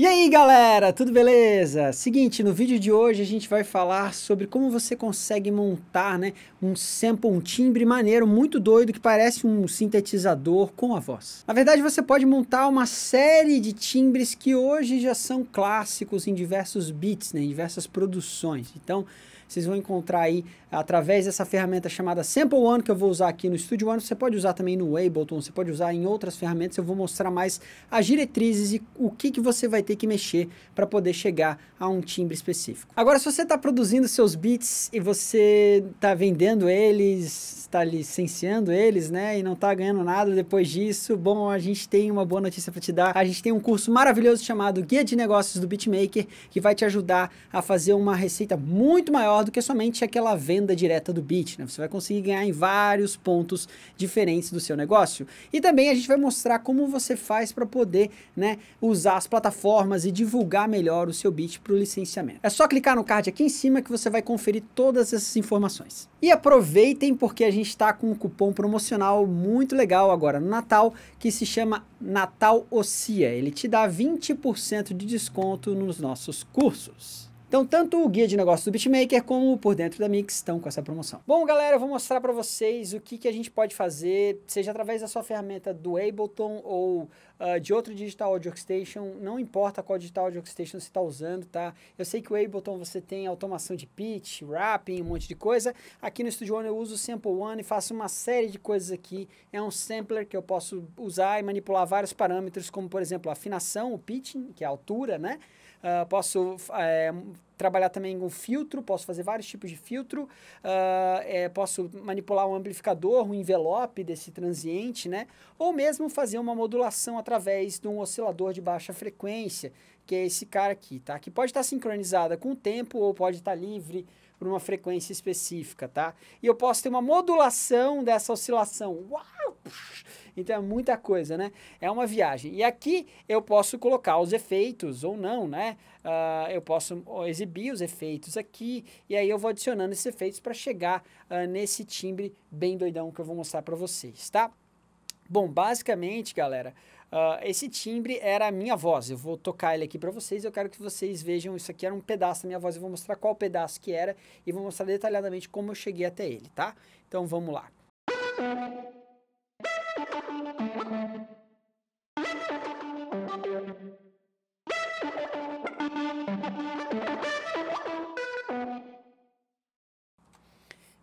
E aí galera, tudo beleza? Seguinte, no vídeo de hoje a gente vai falar sobre como você consegue montar né, um sample, um timbre maneiro, muito doido, que parece um sintetizador com a voz. Na verdade você pode montar uma série de timbres que hoje já são clássicos em diversos beats, né, em diversas produções. Então vocês vão encontrar aí através dessa ferramenta chamada Sample One, que eu vou usar aqui no Studio One. Você pode usar também no Ableton, você pode usar em outras ferramentas. Eu vou mostrar mais as diretrizes e o que, que você vai ter que mexer para poder chegar a um timbre específico. Agora, se você está produzindo seus beats e você está vendendo eles, está licenciando eles, né, e não está ganhando nada depois disso, bom, a gente tem uma boa notícia para te dar. A gente tem um curso maravilhoso chamado Guia de Negócios do Beatmaker, que vai te ajudar a fazer uma receita muito maior do que somente aquela venda venda direta do bit. Né? Você vai conseguir ganhar em vários pontos diferentes do seu negócio. E também a gente vai mostrar como você faz para poder né, usar as plataformas e divulgar melhor o seu bit para o licenciamento. É só clicar no card aqui em cima que você vai conferir todas essas informações. E aproveitem porque a gente está com um cupom promocional muito legal agora no Natal que se chama Natal Ocia. Ele te dá 20% de desconto nos nossos cursos. Então, tanto o guia de negócios do Bitmaker como o por dentro da Mix estão com essa promoção. Bom, galera, eu vou mostrar para vocês o que, que a gente pode fazer, seja através da sua ferramenta do Ableton ou uh, de outro digital audio workstation, não importa qual digital audio workstation você está usando, tá? Eu sei que o Ableton você tem automação de pitch, wrapping, um monte de coisa. Aqui no Studio One eu uso o Sample One e faço uma série de coisas aqui. É um sampler que eu posso usar e manipular vários parâmetros, como por exemplo a afinação, o pitching, que é a altura, né? uh, posso é, trabalhar também com filtro, posso fazer vários tipos de filtro, uh, é, posso manipular um amplificador, um envelope desse transiente, né? Ou mesmo fazer uma modulação através de um oscilador de baixa frequência, que é esse cara aqui, tá? Que pode estar sincronizada com o tempo ou pode estar livre por uma frequência específica, tá? E eu posso ter uma modulação dessa oscilação. Uau! Então é muita coisa, né? É uma viagem. E aqui eu posso colocar os efeitos ou não, né? Uh, eu posso exibir os efeitos aqui e aí eu vou adicionando esses efeitos para chegar uh, nesse timbre bem doidão que eu vou mostrar para vocês, tá? Bom, basicamente, galera, uh, esse timbre era a minha voz. Eu vou tocar ele aqui para vocês. Eu quero que vocês vejam isso aqui. Era um pedaço da minha voz. Eu vou mostrar qual pedaço que era e vou mostrar detalhadamente como eu cheguei até ele, tá? Então vamos lá. Música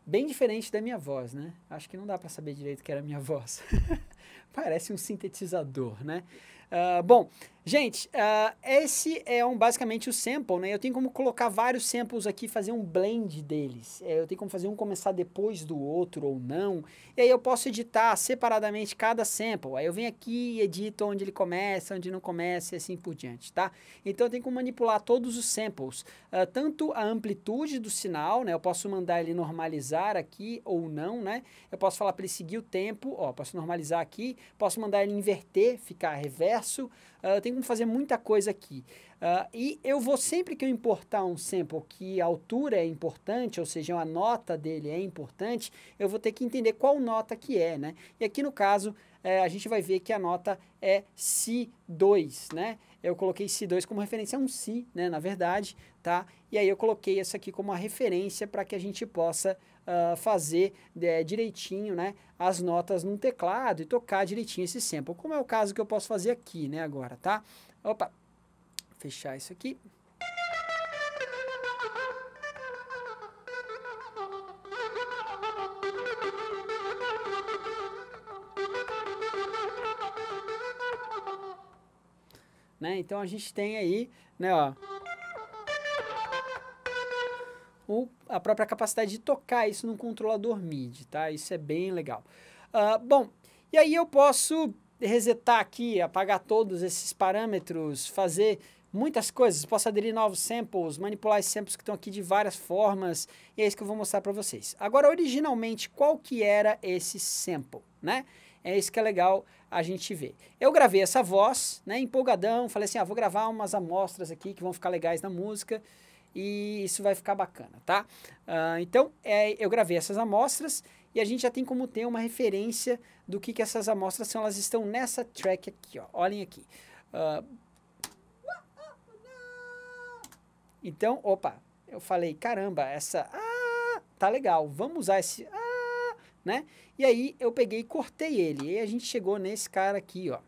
Bem diferente da minha voz, né? Acho que não dá para saber direito que era minha voz. Parece um sintetizador, né? Ah, bom, gente, uh, esse é um, basicamente o sample, né? Eu tenho como colocar vários samples aqui, fazer um blend deles. É, eu tenho como fazer um começar depois do outro ou não. E aí eu posso editar separadamente cada sample. Aí eu venho aqui e edito onde ele começa, onde não começa e assim por diante, tá? Então eu tenho como manipular todos os samples. Uh, tanto a amplitude do sinal, né? Eu posso mandar ele normalizar aqui ou não, né? Eu posso falar para ele seguir o tempo, ó, posso normalizar aqui. Posso mandar ele inverter, ficar reverso processo, uh, ah, tem como fazer muita coisa aqui. Uh, e eu vou sempre que eu importar um sample que a altura é importante, ou seja, a nota dele é importante, eu vou ter que entender qual nota que é, né? E aqui no caso, é, a gente vai ver que a nota é Si2, né? Eu coloquei Si2 como referência a é um Si, né, na verdade, tá? E aí eu coloquei essa aqui como uma referência para que a gente possa uh, fazer é, direitinho né, as notas num teclado e tocar direitinho esse sample, como é o caso que eu posso fazer aqui né, agora, tá? Opa, fechar isso aqui. Né? Então a gente tem aí, né, ó, ou a própria capacidade de tocar isso num controlador MIDI, tá? Isso é bem legal. Uh, bom, e aí eu posso resetar aqui, apagar todos esses parâmetros, fazer muitas coisas, posso aderir novos samples, manipular esses samples que estão aqui de várias formas, e é isso que eu vou mostrar para vocês. Agora, originalmente, qual que era esse sample, né? É isso que é legal a gente ver. Eu gravei essa voz, né, empolgadão, falei assim, ah, vou gravar umas amostras aqui que vão ficar legais na música, e isso vai ficar bacana, tá? Uh, então, é, eu gravei essas amostras e a gente já tem como ter uma referência do que, que essas amostras são. Elas estão nessa track aqui, ó. olhem aqui. Uh, então, opa, eu falei, caramba, essa... Ah, tá legal, vamos usar esse... Ah, né? E aí eu peguei e cortei ele. E a gente chegou nesse cara aqui, ó.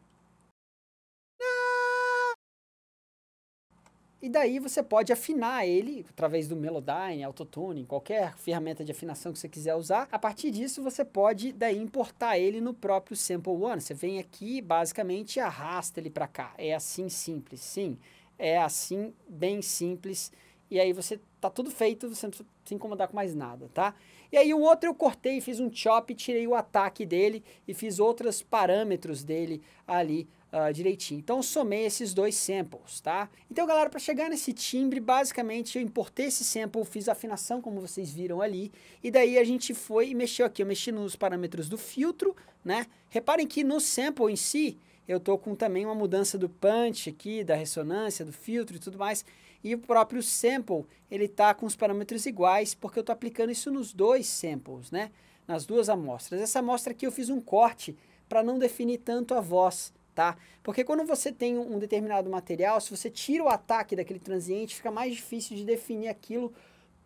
E daí você pode afinar ele através do Melodyne, Autotune, qualquer ferramenta de afinação que você quiser usar. A partir disso, você pode daí importar ele no próprio Sample One. Você vem aqui, basicamente, arrasta ele para cá. É assim simples, sim. É assim, bem simples. E aí você tá tudo feito, você não precisa se incomodar com mais nada, tá? E aí o outro eu cortei, fiz um chop, tirei o ataque dele e fiz outros parâmetros dele ali uh, direitinho. Então, somei esses dois samples, tá? Então, galera, para chegar nesse timbre, basicamente, eu importei esse sample, fiz a afinação, como vocês viram ali, e daí a gente foi e mexeu aqui. Eu mexi nos parâmetros do filtro, né? Reparem que no sample em si, eu tô com também uma mudança do punch aqui, da ressonância, do filtro e tudo mais. E o próprio sample, ele tá com os parâmetros iguais, porque eu tô aplicando isso nos dois samples, né? Nas duas amostras. Essa amostra aqui eu fiz um corte para não definir tanto a voz tá? Porque quando você tem um determinado material, se você tira o ataque daquele transiente, fica mais difícil de definir aquilo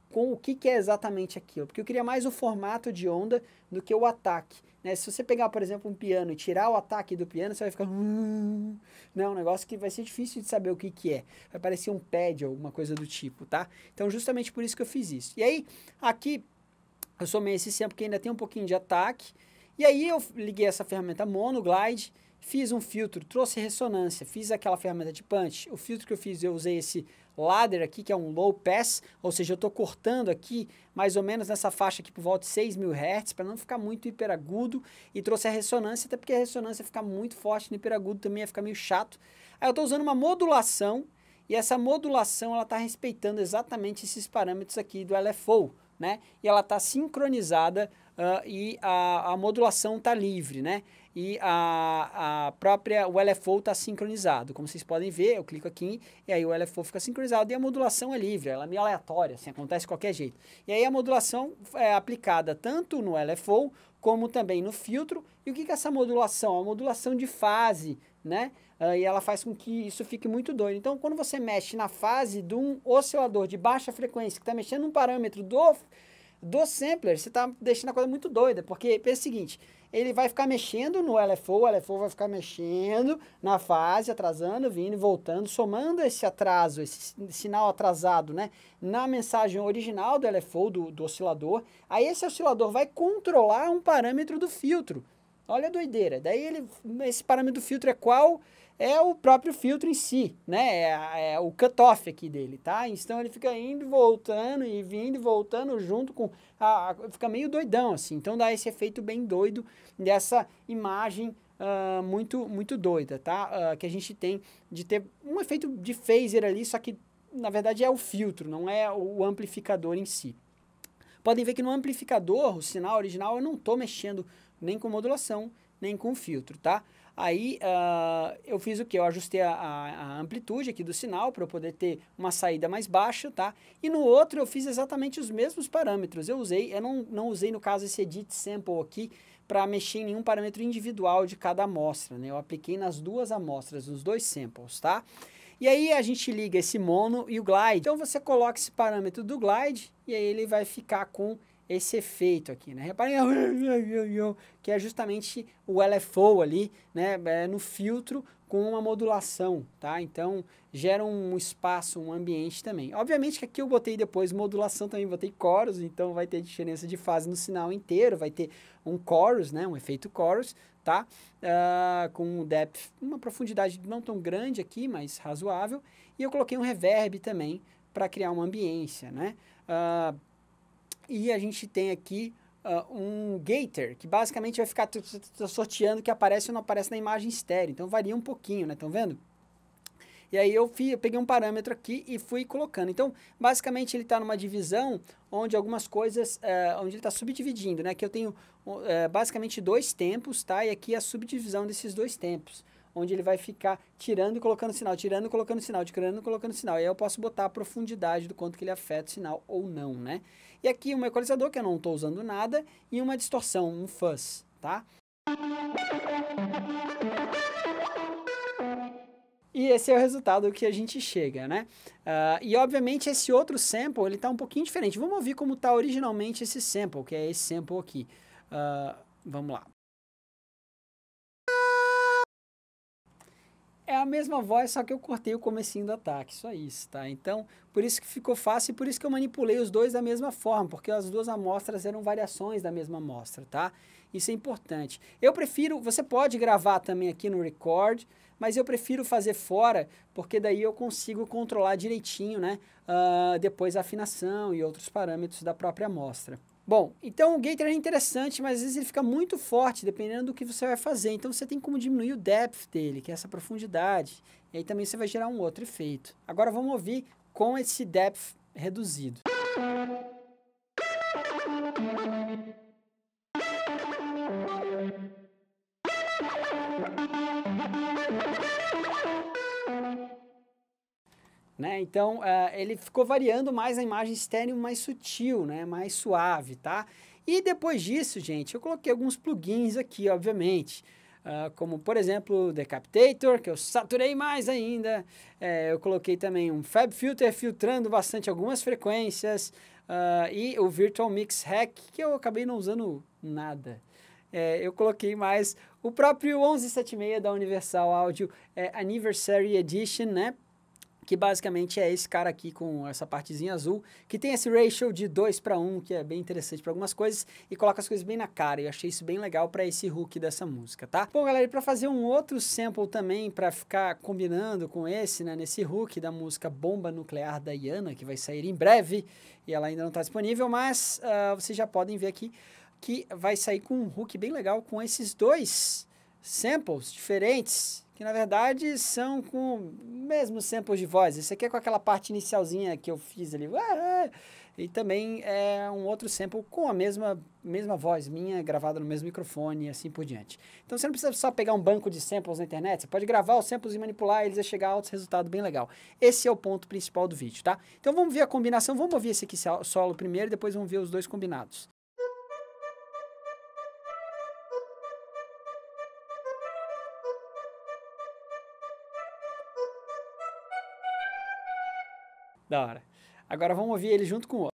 com o que, que é exatamente aquilo. Porque eu queria mais o formato de onda do que o ataque. Né? Se você pegar, por exemplo, um piano e tirar o ataque do piano, você vai ficar. Não, é um negócio que vai ser difícil de saber o que, que é. Vai parecer um pad ou alguma coisa do tipo, tá? Então, justamente por isso que eu fiz isso. E aí, aqui, eu somei esse sample que ainda tem um pouquinho de ataque. E aí, eu liguei essa ferramenta Mono Glide Fiz um filtro, trouxe ressonância, fiz aquela ferramenta de punch. O filtro que eu fiz, eu usei esse ladder aqui, que é um low pass, ou seja, eu estou cortando aqui mais ou menos nessa faixa aqui por volta de 6.000 Hz, para não ficar muito hiperagudo, e trouxe a ressonância, até porque a ressonância ficar muito forte no hiperagudo também ia ficar meio chato. Aí eu estou usando uma modulação, e essa modulação ela está respeitando exatamente esses parâmetros aqui do LFO, né? E ela está sincronizada uh, e a, a modulação está livre, né? e a, a própria, o LFO está sincronizado. Como vocês podem ver, eu clico aqui e aí o LFO fica sincronizado e a modulação é livre, ela é meio aleatória, assim, acontece de qualquer jeito. E aí a modulação é aplicada tanto no LFO como também no filtro. E o que, que é essa modulação? É a modulação de fase, né? Uh, e ela faz com que isso fique muito doido. Então, quando você mexe na fase de um oscilador de baixa frequência, que está mexendo num parâmetro do do sampler, você está deixando a coisa muito doida, porque pensa o seguinte, ele vai ficar mexendo no LFO, o LFO vai ficar mexendo na fase, atrasando, vindo e voltando, somando esse atraso, esse sinal atrasado, né, na mensagem original do LFO, do, do oscilador. Aí esse oscilador vai controlar um parâmetro do filtro. Olha a doideira. Daí ele, esse parâmetro do filtro é qual? é o próprio filtro em si, né? É, é o cutoff aqui dele, tá? Então ele fica indo e voltando e vindo e voltando junto com. A, a, fica meio doidão, assim. Então dá esse efeito bem doido dessa imagem uh, muito, muito doida, tá? Uh, que a gente tem de ter um efeito de phaser ali, só que na verdade é o filtro, não é o amplificador em si. Podem ver que no amplificador, o sinal original, eu não estou mexendo nem com modulação, nem com filtro, tá? Aí uh, eu fiz o que? Eu ajustei a, a, amplitude aqui do sinal para eu poder ter uma saída mais baixa, tá? E no outro eu fiz exatamente os mesmos parâmetros. Eu usei, eu não, não usei no caso esse edit sample aqui para mexer em nenhum parâmetro individual de cada amostra, né? Eu apliquei nas duas amostras, nos dois samples, tá? E aí a gente liga esse mono e o glide. Então você coloca esse parâmetro do glide e aí ele vai ficar com esse efeito aqui, né? Reparem que é justamente o LFO ali, né? É no filtro com uma modulação, tá? Então, gera um espaço, um ambiente também. Obviamente que aqui eu botei depois modulação também, botei chorus, então vai ter diferença de fase no sinal inteiro, vai ter um chorus, né? Um efeito chorus, tá? Uh, com um depth, uma profundidade não tão grande aqui, mas razoável. E eu coloquei um reverb também para criar uma ambiência, né? Uh, e a gente tem aqui uh, um gator, que basicamente vai ficar sorteando que aparece ou não aparece na imagem estéreo. Então varia um pouquinho, né? Estão vendo? E aí eu, fui, eu peguei um parâmetro aqui e fui colocando. Então, basicamente, ele está numa divisão onde algumas coisas, é, onde ele está subdividindo, né? Que eu tenho é, basicamente dois tempos, tá? E aqui é a subdivisão desses dois tempos onde ele vai ficar tirando e colocando sinal, tirando e colocando sinal, tirando e colocando sinal. E aí eu posso botar a profundidade do quanto que ele afeta o sinal ou não, né? E aqui um equalizador que eu não estou usando nada e uma distorção, um fuzz, tá? E esse é o resultado que a gente chega, né? Uh, e obviamente esse outro sample ele está um pouquinho diferente. Vamos ouvir como está originalmente esse sample, que é esse sample aqui. Uh, vamos lá. é a mesma voz, só que eu cortei o comecinho do ataque, só isso, tá? Então, por isso que ficou fácil e por isso que eu manipulei os dois da mesma forma, porque as duas amostras eram variações da mesma amostra, tá? Isso é importante. Eu prefiro, você pode gravar também aqui no Record, mas eu prefiro fazer fora, porque daí eu consigo controlar direitinho, né? Uh, depois a afinação e outros parâmetros da própria amostra. Bom, então o gator é interessante, mas às vezes ele fica muito forte, dependendo do que você vai fazer. Então você tem como diminuir o depth dele, que é essa profundidade. E aí também você vai gerar um outro efeito. Agora vamos ouvir com esse depth reduzido. Música Né? Então, uh, ele ficou variando mais a imagem estéreo mais sutil, né? mais suave, tá? E depois disso, gente, eu coloquei alguns plugins aqui, obviamente. Uh, como, por exemplo, o Decapitator, que eu saturei mais ainda. É, eu coloquei também um Fab Filter filtrando bastante algumas frequências. Uh, e o Virtual Mix Hack, que eu acabei não usando nada. É, eu coloquei mais o próprio 1176 da Universal Audio é, Anniversary Edition, né? que basicamente é esse cara aqui com essa partezinha azul, que tem esse ratio de 2 para 1, que é bem interessante para algumas coisas, e coloca as coisas bem na cara. Eu achei isso bem legal para esse hook dessa música, tá? Bom, galera, e para fazer um outro sample também, para ficar combinando com esse, né, nesse hook da música Bomba Nuclear da Iana, que vai sair em breve, e ela ainda não está disponível, mas uh, vocês já podem ver aqui que vai sair com um hook bem legal com esses dois samples diferentes, que na verdade são com mesmo samples de voz. Esse aqui é com aquela parte inicialzinha que eu fiz ali. É. E também é um outro sample com a mesma, mesma voz minha, gravada no mesmo microfone e assim por diante. Então você não precisa só pegar um banco de samples na internet, você pode gravar os samples e manipular eles e chegar a outros resultados bem legal. Esse é o ponto principal do vídeo, tá? Então vamos ver a combinação, vamos ouvir esse aqui solo primeiro, depois vamos ver os dois combinados. Da hora. Agora vamos ouvir ele junto com o outro.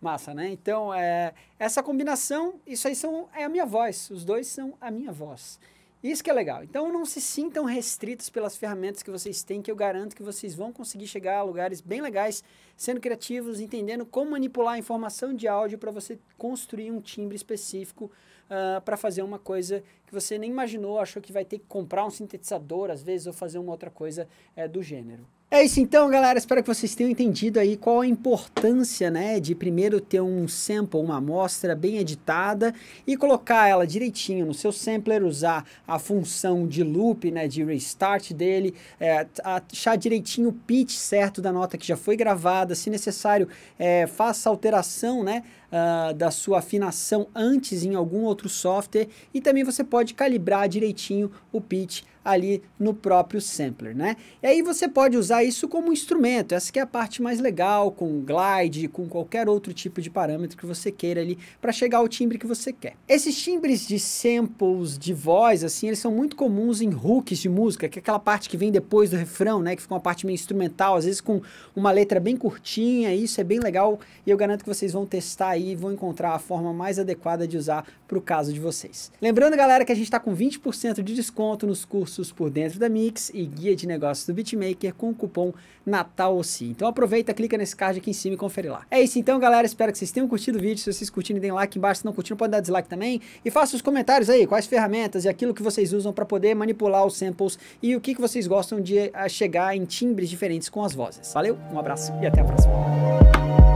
Massa, né? Então, é, essa combinação, isso aí são, é a minha voz. Os dois são a minha voz. Isso que é legal. Então não se sintam restritos pelas ferramentas que vocês têm, que eu garanto que vocês vão conseguir chegar a lugares bem legais, sendo criativos, entendendo como manipular a informação de áudio para você construir um timbre específico uh, ah, para fazer uma coisa que você nem imaginou, achou que vai ter que comprar um sintetizador às vezes ou fazer uma outra coisa uh, do gênero. É isso então, galera. Espero que vocês tenham entendido aí qual a importância, né, de primeiro ter um sample, uma amostra bem editada e colocar ela direitinho no seu sampler, usar a função de loop, né, de restart dele, é, achar direitinho o pitch certo da nota que já foi gravada. Se necessário, é, faça alteração, né, uh, da sua afinação antes em algum outro software e também você pode calibrar direitinho o pitch ali no próprio sampler, né? E aí você pode usar isso como instrumento, essa que é a parte mais legal, com glide, com qualquer outro tipo de parâmetro que você queira ali para chegar ao timbre que você quer. Esses timbres de samples de voz, assim, eles são muito comuns em hooks de música, que é aquela parte que vem depois do refrão, né? Que fica uma parte meio instrumental, às vezes com uma letra bem curtinha, isso é bem legal e eu garanto que vocês vão testar aí vão encontrar a forma mais adequada de usar para o caso de vocês. Lembrando, galera, que a gente está com 20% de desconto nos cursos por dentro da Mix e guia de negócios do Bitmaker com o cupom NATALOCI. Então aproveita, clica nesse card aqui em cima e confere lá. É isso então, galera. Espero que vocês tenham curtido o vídeo. Se vocês curtirem, deem like embaixo. Se não curtiram, pode dar dislike também. E faça os comentários aí, quais ferramentas e aquilo que vocês usam para poder manipular os samples e o que, que vocês gostam de eh, chegar em timbres diferentes com as vozes. Valeu, um abraço e até a próxima.